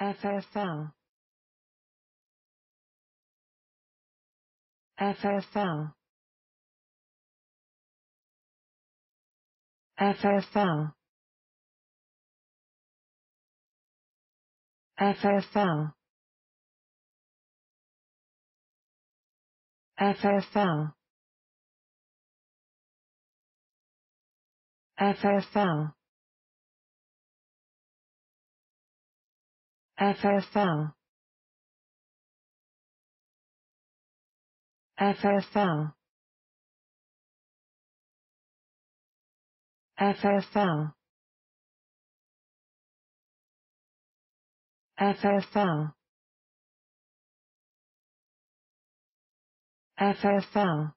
FFL FFL FFL FFL FFL FFL FFL FFL FFL FFL FFL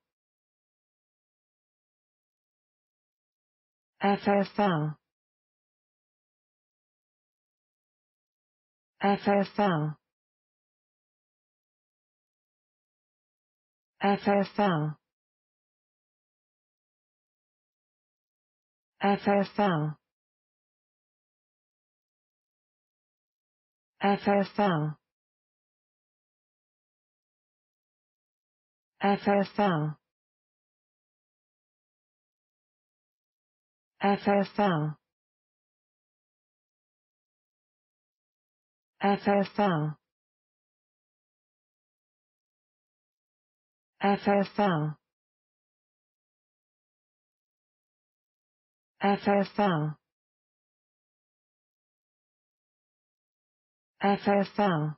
FFL FFL FFL FFL FFL FFL FFL FFL FFL FFL FFL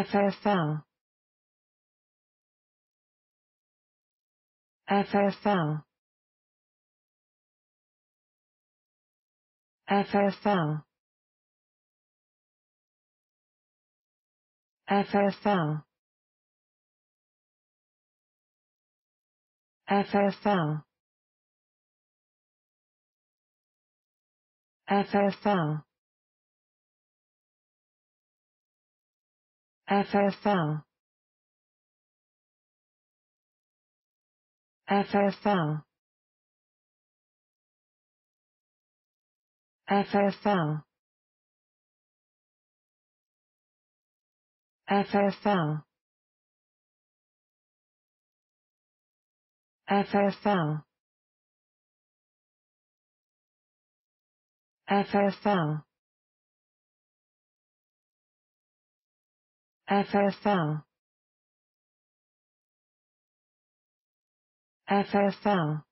FFL FFL FFL FFL FFL FFL FFL FFL FFL FFL FFL FFL FFL FFL